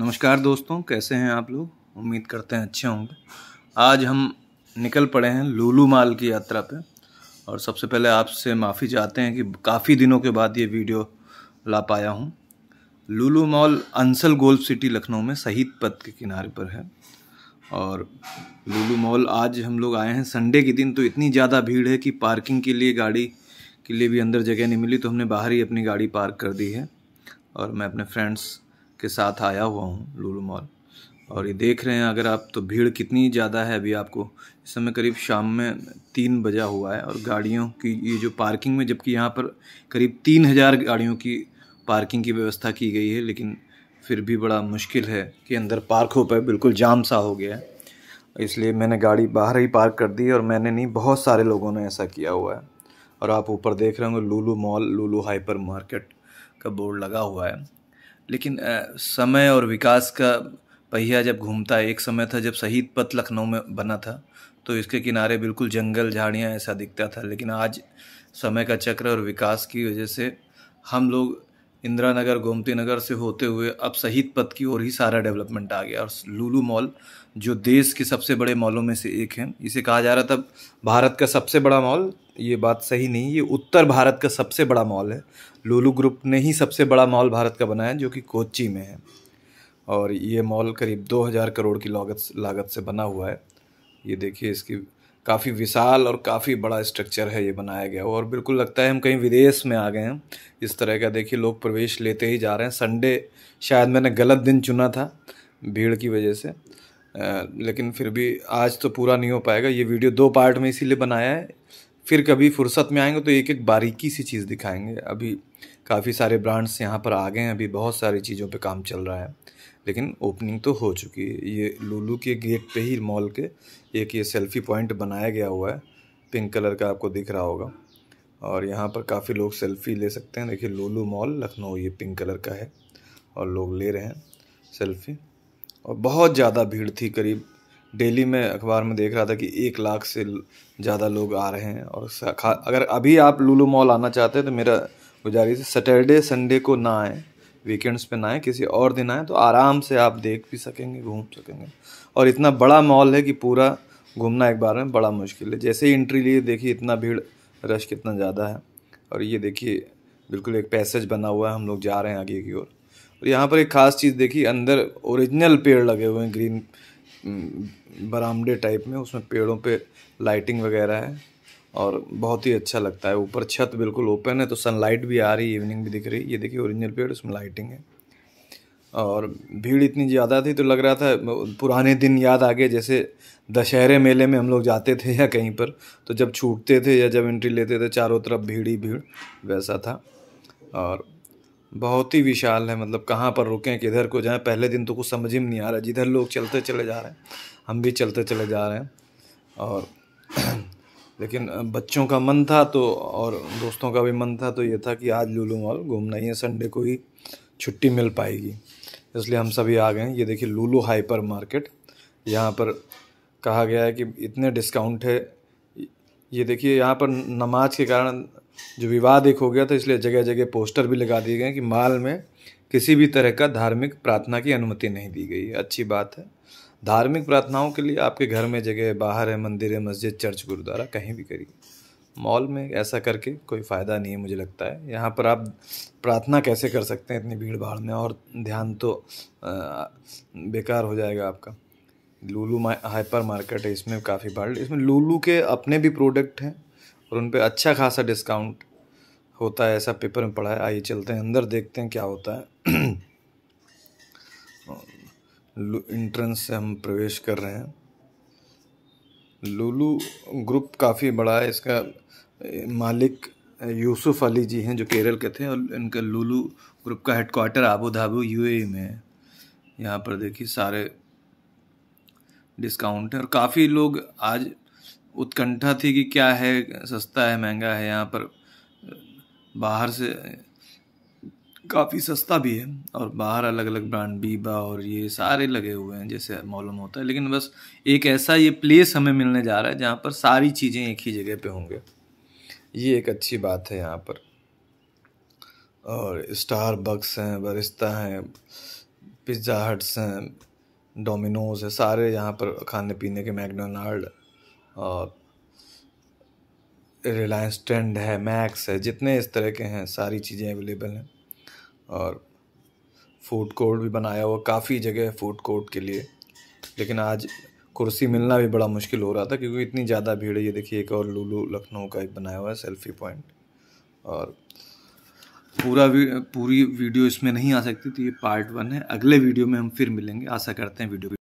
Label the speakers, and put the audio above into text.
Speaker 1: नमस्कार दोस्तों कैसे हैं आप लोग उम्मीद करते हैं अच्छे होंगे आज हम निकल पड़े हैं लूलू माल की यात्रा पे और सबसे पहले आपसे माफ़ी चाहते हैं कि काफ़ी दिनों के बाद ये वीडियो ला पाया हूँ Lulu mall Ansal golf city Lucknow में शहीद पथ के किनारे पर है और लूलू मॉल आज हम लोग आए हैं संडे के दिन तो इतनी ज़्यादा भीड़ है कि पार्किंग के लिए गाड़ी के लिए भी अंदर जगह नहीं मिली तो हमने बाहर ही अपनी गाड़ी पार्क कर दी है और मैं अपने फ्रेंड्स के साथ आया हुआ हूँ लूलू मॉल और ये देख रहे हैं अगर आप तो भीड़ कितनी ज़्यादा है अभी आपको इस समय करीब शाम में तीन बजा हुआ है और गाड़ियों की ये जो पार्किंग में जबकि यहाँ पर करीब तीन हज़ार गाड़ियों की पार्किंग की व्यवस्था की गई है लेकिन फिर भी बड़ा मुश्किल है कि अंदर पार्क हो पाए बिल्कुल जाम सा हो गया है इसलिए मैंने गाड़ी बाहर ही पार्क कर दी और मैंने नहीं बहुत सारे लोगों ने ऐसा किया हुआ है और आप ऊपर देख रहे होंगे Lulu mall Lulu hypermarket का बोर्ड लगा हुआ है लेकिन समय और विकास का पहिया जब घूमता है एक समय था जब शहीद पथ लखनऊ में बना था तो इसके किनारे बिल्कुल जंगल झाड़ियाँ ऐसा दिखता था लेकिन आज समय का चक्र और विकास की वजह से हम लोग इंदिरा नगर गोमती नगर से होते हुए अब शहीद पथ की ओर ही सारा डेवलपमेंट आ गया और लुलू मॉल जो देश के सबसे बड़े मॉलों में से एक है इसे कहा जा रहा था भारत का सबसे बड़ा मॉल ये बात सही नहीं ये उत्तर भारत का सबसे बड़ा मॉल है लुलू ग्रुप ने ही सबसे बड़ा मॉल भारत का बनाया जो कि कोची में है और ये मॉल करीब दो करोड़ की लागत लागत से बना हुआ है ये देखिए इसकी काफ़ी विशाल और काफ़ी बड़ा स्ट्रक्चर है ये बनाया गया और बिल्कुल लगता है हम कहीं विदेश में आ गए हैं इस तरह का देखिए लोग प्रवेश लेते ही जा रहे हैं संडे शायद मैंने गलत दिन चुना था भीड़ की वजह से लेकिन फिर भी आज तो पूरा नहीं हो पाएगा ये वीडियो दो पार्ट में इसीलिए बनाया है फिर कभी फुर्सत में आएंगे तो एक एक बारीकी सी चीज़ दिखाएंगे अभी काफ़ी सारे ब्रांड्स यहाँ पर आ गए हैं अभी बहुत सारी चीज़ों पे काम चल रहा है लेकिन ओपनिंग तो हो चुकी है ये लुलू के गेट पे ही मॉल के एक ये सेल्फी पॉइंट बनाया गया हुआ है पिंक कलर का आपको दिख रहा होगा और यहाँ पर काफ़ी लोग सेल्फ़ी ले सकते हैं देखिए लुलू मॉल लखनऊ ये पिंक कलर का है और लोग ले रहे हैं सेल्फ़ी और बहुत ज़्यादा भीड़ थी करीब डेली में अखबार में देख रहा था कि एक लाख से ज़्यादा लोग आ रहे हैं और अगर अभी आप लुलू मॉल आना चाहते हैं तो मेरा गुजारिश सैटरडे संडे को ना आएँ वीकेंड्स पे ना आए किसी और दिन आए तो आराम से आप देख भी सकेंगे घूम सकेंगे और इतना बड़ा मॉल है कि पूरा घूमना एक बार में बड़ा मुश्किल है जैसे ही एंट्री लिए देखिए इतना भीड़ रश कितना ज़्यादा है और ये देखिए बिल्कुल एक पैसेज बना हुआ है हम लोग जा रहे हैं आगे की ओर और, यहाँ पर एक ख़ास चीज़ देखिए अंदर ओरिजिनल पेड़ लगे हुए हैं ग्रीन हम्म, बरामदे टाइप में उसमें पेड़ों पे लाइटिंग वगैरह है और बहुत ही अच्छा लगता है ऊपर छत बिल्कुल ओपन है तो सनलाइट भी आ रही है इवनिंग भी दिख रही है ये देखिए ओरिजिनल पेड़ उसमें लाइटिंग है और भीड़ इतनी ज़्यादा थी तो लग रहा था पुराने दिन याद आ गए जैसे दशहरे मेले में हम लोग जाते थे या कहीं पर तो जब छूटते थे या जब एंट्री लेते थे चारों तरफ भीड़ ही भीड़ वैसा था और बहुत ही विशाल है मतलब कहाँ पर रुकें किधर को जाएं पहले दिन तो कुछ समझ ही नहीं आ रहा जिधर लोग चलते चले जा रहे हैं हम भी चलते चले जा रहे हैं और लेकिन बच्चों का मन था तो और दोस्तों का भी मन था तो ये था कि आज लूलू मॉल घूमना ही है संडे को ही छुट्टी मिल पाएगी इसलिए हम सभी आ गए ये देखिए लूलू हाइपर मार्केट यहाँ पर कहा गया है कि इतने डिस्काउंट है ये देखिए यहाँ पर नमाज के कारण जो विवाद एक हो गया था इसलिए जगह जगह पोस्टर भी लगा दिए गए कि माल में किसी भी तरह का धार्मिक प्रार्थना की अनुमति नहीं दी गई अच्छी बात है धार्मिक प्रार्थनाओं के लिए आपके घर में जगह बाहर है मंदिर है मस्जिद चर्च गुरुद्वारा कहीं भी करिए मॉल में ऐसा करके कोई फ़ायदा नहीं है मुझे लगता है यहाँ पर आप प्रार्थना कैसे कर सकते हैं इतनी भीड़ भाड़ में और ध्यान तो आ, बेकार हो जाएगा आपका लूलू हाइपर मार्केट है इसमें काफ़ी भाड़ इसमें लूलू के अपने भी प्रोडक्ट हैं और उन पर अच्छा खासा डिस्काउंट होता है ऐसा पेपर में पढ़ा है आइए चलते हैं अंदर देखते हैं क्या होता है इंट्रेंस से हम प्रवेश कर रहे हैं लुलू ग्रुप काफ़ी बड़ा है इसका मालिक यूसुफ अली जी हैं जो केरल के थे और इनका लुलू ग्रुप का हेडकोार्टर आबू धाबू यूएई में है यहाँ पर देखिए सारे डिस्काउंट है और काफ़ी लोग आज उत्कंठा थी कि क्या है सस्ता है महंगा है यहाँ पर बाहर से काफ़ी सस्ता भी है और बाहर अलग अलग ब्रांड बीबा और ये सारे लगे हुए हैं जैसे मालूम होता है लेकिन बस एक ऐसा ये प्लेस हमें मिलने जा रहा है जहाँ पर सारी चीज़ें एक ही जगह पे होंगे ये एक अच्छी बात है यहाँ पर और स्टार बक्स हैं बरिस्ता हैं पिज़्ज़ा हट्स हैं डोमिनोज है सारे यहाँ पर खाने पीने के मैकडोनाल्ड और रिलायंस ट्रेंड है मैक्स है जितने इस तरह के हैं सारी चीज़ें अवेलेबल हैं और फूड कोर्ट भी बनाया हुआ काफ़ी जगह है फूड कोर्ट के लिए लेकिन आज कुर्सी मिलना भी बड़ा मुश्किल हो रहा था क्योंकि इतनी ज़्यादा भीड़ है ये देखिए एक और लूलू लखनऊ का एक बनाया हुआ है सेल्फी पॉइंट और पूरा वी, पूरी वीडियो इसमें नहीं आ सकती तो ये पार्ट वन है अगले वीडियो में हम फिर मिलेंगे आशा करते हैं वीडियो